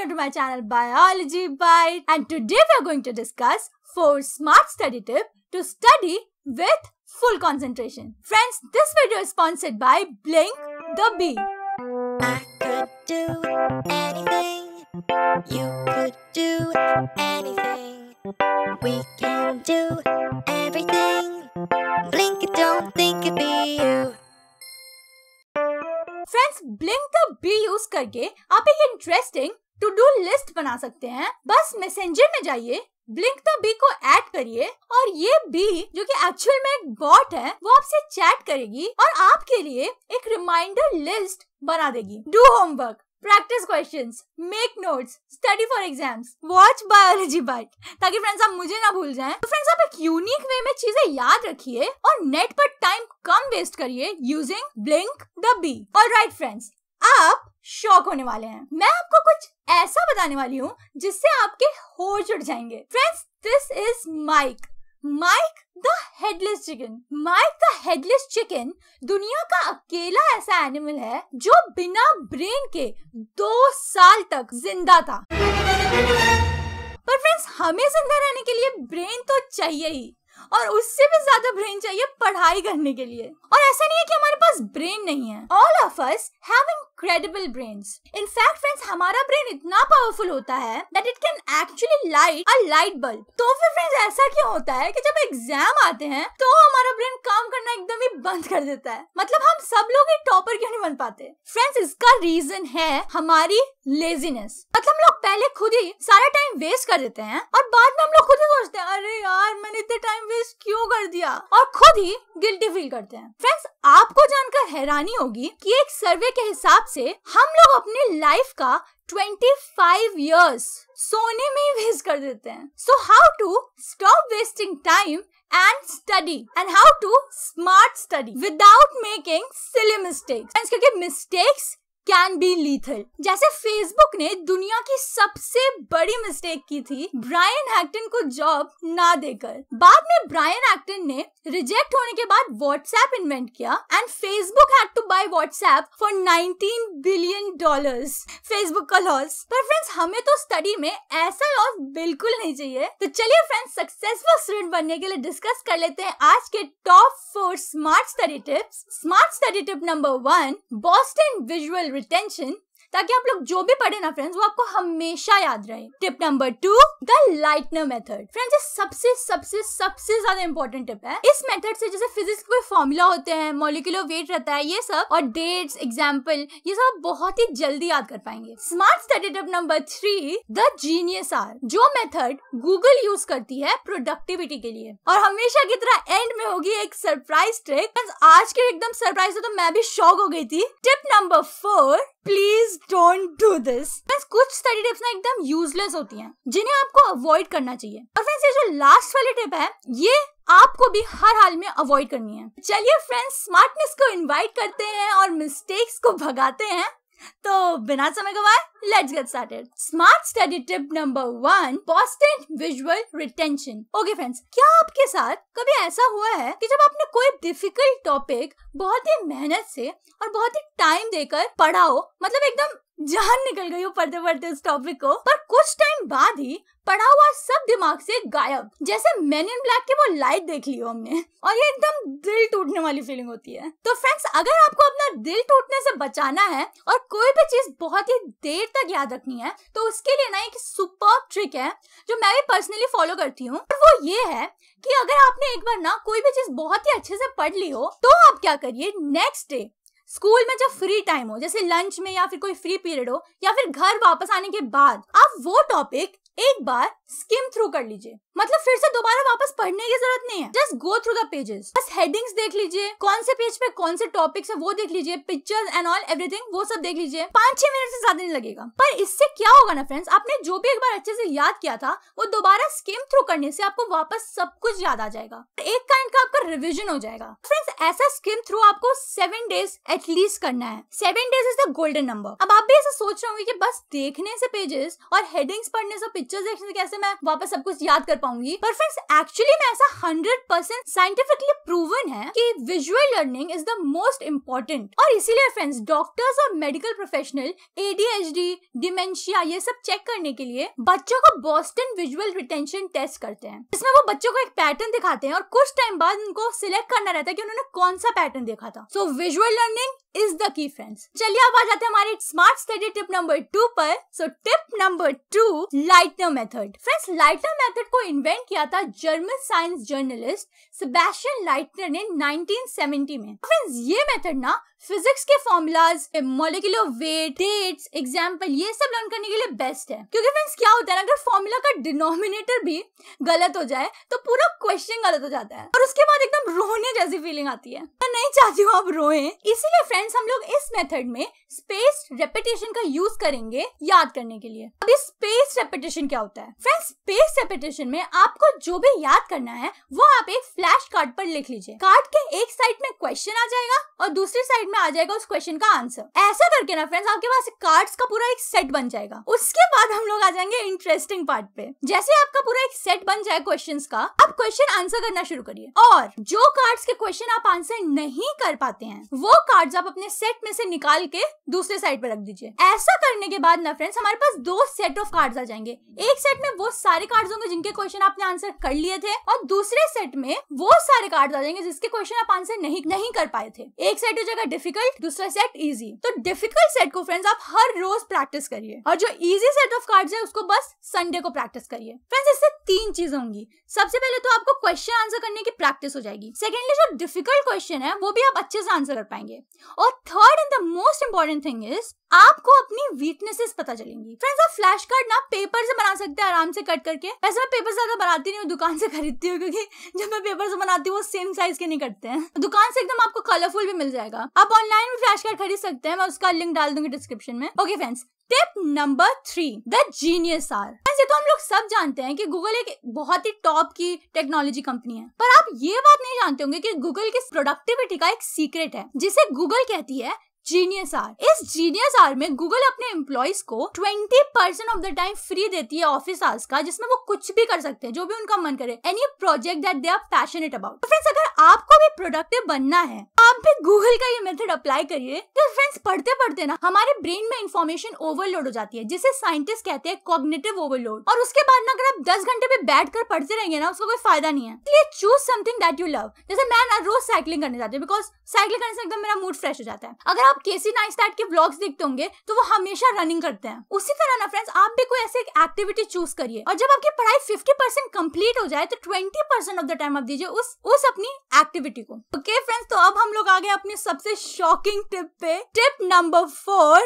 welcome to my channel Biology Bite and today we are going to discuss 4 smart study tips to study with full concentration. Friends, this video is sponsored by Blink the Bee. I could do anything, you could do anything, we can do everything, Blink it, don't think it be you. Friends, Blink the Bee use करके आप एक interesting to do list बना सकते हैं बस messenger में जाइए blink the B को ऐड करिए और ये बी जो कि एक्चुअल में एक बॉट है वो आपसे चैट करेगी और आपके लिए एक रिमाइंडर लिस्ट बना देगी do homework practice question make notes study for exams watch biology byte ताकि फ्रेंड्स आप मुझे ना भूल जाएं तो फ्रेंड्स आप एक यूनिक वे में चीजें याद रखिए और नेट पर टाइम कम वेस्ट करिए यूजिंग ब्लिंक द बी और राइट फ्रेंड्स आप शॉक होने वाले हैं मैं आपको कुछ ऐसा बताने वाली हूँ जिससे आपके हो जुड़ जाएंगे friends this is Mike Mike the headless chicken Mike the headless chicken दुनिया का अकेला ऐसा एनिमल है जो बिना ब्रेन के दो साल तक जिंदा था पर फ्रेंड्स हमें जिंदा रहने के लिए ब्रेन तो चाहिए ही और उससे भी ज्यादा ब्रेन चाहिए पढ़ाई करने के लिए और ऐसा नहीं है कि हमारे पास ब्रेन नहीं है all of us have incredible brains. In fact friends हमारा ब्रेन इतना पावरफुल होता है that it can actually light a light bulb तो फिर फ्रेंड्स ऐसा क्यों होता है कि जब एग्जाम आते हैं तो हमारा ब्रेन काम करना एकदम ही बंद कर देता है मतलब हम सब लोग ही टॉपर क्यों नहीं बन पाते फ्रेंड्स इसका रीजन है हमारी लेजीनेस मतलब हम लोग पहले ही सारा टाइम वेस्ट कर देते हैं और बाद में हम लोग खुद ही सोचते हैं अरे यार मैंने इतने टाइम वेस्ट क्यों कर दिया और खुद ही गिल्टी फील करते हैं फ्रेंड्स आपको जानकर हैरानी होगी कि एक सर्वे के हिसाब से हम लोग अपने लाइफ का 25 फाइव ईयर्स सोने में ही वेस्ट कर देते हैं so how to stop wasting time and study and how to smart study without making silly mistakes क्योंकि मिस्टेक्स कैन बी लीथल जैसे फेसबुक ने दुनिया की सबसे बड़ी मिस्टेक की थी ब्रायन एक्टन को जॉब ना देकर बाद में ब्रायन एक्टन ने रिजेक्ट होने के बाद व्हाट्सएप इन्वेंट किया and Facebook had to buy WhatsApp for 19 billion dollars Facebook का लॉस पर फ्रेंड्स हमें तो स्टडी में ऐसा लॉस बिल्कुल नहीं चाहिए तो चलिए फ्रेंड्स सक्सेसफुल स्टूडेंट बनने के लिए डिस्कस कर लेते हैं आज के top four smart study tips smart study tip number one Boston visual retention ताकि आप लोग जो भी पढ़े ना फ्रेंड्स वो आपको हमेशा याद रहे tip number two the Leitner method friends ये सबसे सबसे सबसे ज्यादा इंपॉर्टेंट टिप है इस मेथड से जैसे फिजिक्स के फॉर्मुला फॉर्मूला होते हैं मोलिकुलर वेट रहता है ये सब और डेट्स एग्जाम्पल ये सब बहुत ही जल्दी याद कर पाएंगे smart study tip number three the genius hour जो मेथड गूगल यूज करती है प्रोडक्टिविटी के लिए और हमेशा की तरह एंड में होगी एक सरप्राइज ट्रिक आज के एकदम सरप्राइज है तो मैं भी शॉक हो गई थी tip number four please don't do this कुछ स्टडी टिप्स ना एकदम यूजलेस होती हैं जिन्हें आपको अवॉइड करना चाहिए और फ्रेंड्स ये जो लास्ट वाली टिप है ये आपको भी हर हाल में अवॉइड करनी है चलिए फ्रेंड्स स्मार्टनेस को इनवाइट करते हैं और मिस्टेक्स को भगाते हैं तो बिना समय गवाए let's get started smart study tip number one पॉस्टेंट विजुअल रिटेंशन ओके फ्रेंड्स क्या आपके साथ कभी ऐसा हुआ है कि जब आपने कोई डिफिकल्ट टॉपिक बहुत ही मेहनत से और बहुत ही टाइम देकर पढ़ा हो मतलब एकदम जान निकल गई हूँ पढ़ते पढ़ते उस टॉपिक को पर कुछ टाइम बाद ही पढ़ा हुआ सब दिमाग से गायब जैसे मैन इन ब्लैक की वो लाइट देख ली हो हमने और ये एकदम दिल टूटने वाली फीलिंग होती है तो फ्रेंड्स अगर आपको अपना दिल टूटने से बचाना है और कोई भी चीज बहुत ही देर तक याद रखनी है तो उसके लिए ना एक सुपर ट्रिक है जो मैं भी पर्सनली फॉलो करती हूँ वो ये है कि अगर आपने एक बार ना कोई भी चीज बहुत ही अच्छे से पढ़ ली हो तो आप क्या करिए नेक्स्ट डे स्कूल में जब फ्री टाइम हो जैसे लंच में या फिर कोई फ्री पीरियड हो या फिर घर वापस आने के बाद आप वो टॉपिक एक बार स्किम थ्रू कर लीजिए मतलब फिर से दोबारा वापस पढ़ने की जरूरत नहीं है just go through the pages बस हेडिंग्स देख लीजिए कौन से पेज पे कौन से टॉपिक है वो देख लीजिए पिक्चर्स एंड ऑल एवरीथिंग वो सब देख लीजिए पांच छह मिनट से ज्यादा नहीं लगेगा पर इससे क्या होगा ना फ्रेंड्स आपने जो भी एक बार अच्छे से याद किया था वो दोबारा स्किम थ्रू करने से आपको वापस सब कुछ याद आ जाएगा एक काइंड का आपका रिविजन हो जाएगा फ्रेंड्स ऐसा स्किम थ्रू आपको सेवन डेज एटलीस्ट करना है seven days is the golden number अब आप भी ऐसा सोच रहे होंगे की बस देखने से पेजेस और हेडिंग्स पढ़ने से पिक्चर पिक्चर देखने से कैसे मैं वापस सब कुछ याद कर पाऊंगी पर फ्रेंड्स एक्चुअली में ऐसा हंड्रेड परसेंट साइंटिफिकली प्रूवन है कि visual learning is the most important और इसीलिए फ्रेंड्स डॉक्टर्स और मेडिकल प्रोफेशनल एडीएचडी डिमेंशिया ये सब चेक करने के लिए बच्चों को बोस्टन विजुअल रिटेंशन टेस्ट करते हैं इसमें वो बच्चों को एक पैटर्न दिखाते हैं और कुछ टाइम बाद उनको सिलेक्ट करना रहता है कि उन्होंने कौन सा पैटर्न देखा था so visual learning is the key friends चलिए अब आ जाते हैं हमारे smart study tip number two पर so tip number two light Leitner method friends Leitner method को इन्वेंट किया था German science journalist Sebastian Leitner ने 1970 में फ्रेंड्स ये मेथड ना फिजिक्स के formulas molecular weight dates example ये सब लर्न करने के लिए बेस्ट है क्योंकि फ्रेंड्स क्या होता है अगर फॉर्मूला का डिनोमिनेटर भी गलत हो जाए तो पूरा क्वेश्चन गलत हो जाता है और उसके बाद एकदम रोने जैसी फीलिंग आती है मैं नहीं चाहती हूँ आप रोए इसीलिए फ्रेंड्स हम लोग इस मेथड में स्पेस रेपिटेशन का यूज करेंगे याद करने के लिए अब इस स्पेस रेपिटेशन क्या होता है फ्रेंड्स स्पेस रेपिटेशन में आपको जो भी याद करना है वो आप एक फ्लैश कार्ड पर लिख लीजिए कार्ड के एक साइड में क्वेश्चन आ जाएगा और दूसरी साइड में आ जाएगा उस क्वेश्चन का आंसर ऐसा करके ना फ्रेंड्स आपके पास कार्ड्स का पूरा एक सेट बन जाएगा उसके बाद हम लोग आ जाएंगे इंटरेस्टिंग पार्ट पे जैसे आपका पूरा एक सेट बन जाए क्वेश्चन का आप क्वेश्चन आंसर करना शुरू करिए और जो कार्ड्स के क्वेश्चन आप आंसर नहीं कर पाते हैं वो कार्ड्स आप अपने सेट में से निकाल के दूसरे साइड पे रख दीजिए ऐसा करने के बाद ना फ्रेंड्स हमारे पास दो सेट ऑफ कार्ड्स आ जाएंगे एक सेट में वो सारे कार्ड्स होंगे जिनके क्वेश्चन आपने आंसर कर लिए थे और दूसरे सेट में वो सारे कार्ड आ जाएंगे जिसके क्वेश्चन आप आंसर नहीं नहीं कर पाए थे एक सेट हो जाएगा डिफिकल्ट दूसरा सेट इजी तो डिफिकल्ट सेट को फ्रेंड्स आप हर रोज प्रैक्टिस करिए और जो इजी सेट ऑफ कार्ड्स है उसको बस संडे को प्रैक्टिस करिए फ्रेंड्स इससे तीन चीजें होंगी सबसे पहले तो आपको क्वेश्चन आंसर करने की प्रैक्टिस हो जाएगी सेकेंडली जो डिफिकल्ट क्वेश्चन है वो भी आप अच्छे से आंसर कर पाएंगे और third and the most important thing is आपको अपनी वीकनेसेस पता चलेंगी फ्रेंड्स आप फ्लैश कार्ड ना पेपर से बना सकते हैं आराम से कट करके वैसे मैं पेपर ज्यादा बनाती नहीं हूँ दुकान से खरीदती हूँ क्योंकि जब मैं पेपर से बनाती हूँ वो सेम साइज के नहीं कटते हैं दुकान से एकदम आपको कलरफुल भी मिल जाएगा आप ऑनलाइन भी फ्लैश कार्ड खरीद सकते हैं मैं उसका लिंक डाल दूंगी डिस्क्रिप्शन में okay friends tip number three the genius hour ऐसे तो हम लोग सब जानते हैं कि गूगल एक बहुत ही टॉप की टेक्नोलॉजी कंपनी है पर आप ये बात नहीं जानते होंगे कि गूगल की प्रोडक्टिविटी का एक सीक्रेट है जिसे गूगल कहती है जीनियस आर इस जीनियस आर में गूगल अपने एम्प्लॉयज को 20 percent of the time free देती है ऑफिस आवर्स का जिसमें वो कुछ भी कर सकते हैं जो भी उनका मन करे any project that they are passionate about friends अगर आपको भी प्रोडक्टिव बनना है आप भी गूगल का ये मेथड अप्लाई करिए तो फ्रेंड्स पढ़ते पढ़ते ना हमारे ब्रेन में इन्फॉर्मेशन ओवरलोड हो जाती है जिसे साइंटिस्ट कहते हैं कॉग्नेटिव ओवरलोड और उसके बाद ना अगर आप दस घंटे भी बैठ कर पढ़ते रहेंगे ना उसका कोई फायदा नहीं है इसलिए choose something that you love जैसे मैं ना रोज साइकिलिंग करने जाती हूँ बिकॉज साइकिलिंग करने से एकदम मेरा मूड फ्रेश हो जाता है अगर आप केसी नाइस्टैट के ब्लॉग्स देखते होंगे तो वो हमेशा रनिंग करते हैं उसी तरह ना फ्रेंड्स आप भी कोई ऐसी एक्टिविटी चूज करिए और जब आपकी पढ़ाई फिफ्टी परसेंट कम्प्लीट हो जाए तो twenty percent of the time आप दीजिए उस उस अपनी एक्टिविटी को ओके okay, फ्रेंड्स तो अब हम लोग आ गए अपने सबसे शॉकिंग टिप पे tip number four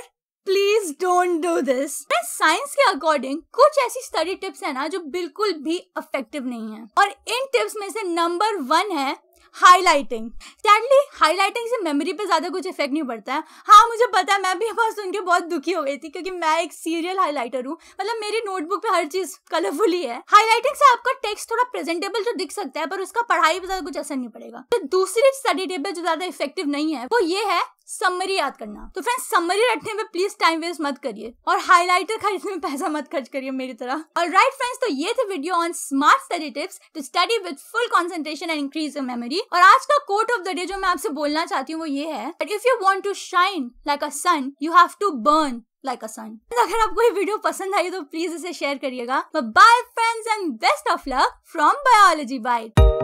please don't do this science के अकॉर्डिंग कुछ ऐसी स्टडी टिप्स है ना जो बिल्कुल भी इफेक्टिव नहीं है और इन टिप्स में से नंबर वन है हाईलाइटिंग स्टैंडली हाईलाइटिंग से मेमोरी पे ज़्यादा कुछ इफेक्ट नहीं पड़ता है हाँ मुझे पता है मैं भी बस सुन के बहुत दुखी हो गई थी क्योंकि मैं एक सीरियल हाईलाइटर हूँ मतलब मेरी नोटबुक पे हर चीज़ कलरफुल ही है हाईलाइटिंग से आपका टेक्स्ट थोड़ा प्रेजेंटेबल तो दिख सकता है पर उसका पढ़ाई पर ज़्यादा कुछ असर नहीं पड़ेगा तो दूसरी स्टडी टेबल जो ज़्यादा इफेक्टिव नहीं है वो ये है समरी याद करना तो फ्रेंड्स समरी रखने में प्लीज टाइम वेस्ट मत करिए और हाइलाइटर खरीदने में पैसा मत खर्च करिए मेरी तरह और राइट फ्रेंड्स तो ये थे video on smart study tips to study with full concentration and increase your memory और आज का कोट ऑफ द डे जो मैं आपसे बोलना चाहती हूँ वो ये है if you want to shine like a sun you have to burn like a sun अगर आपको ये वीडियो पसंद आई तो प्लीज इसे शेयर करिएगा bye friends and best of luck from biology bite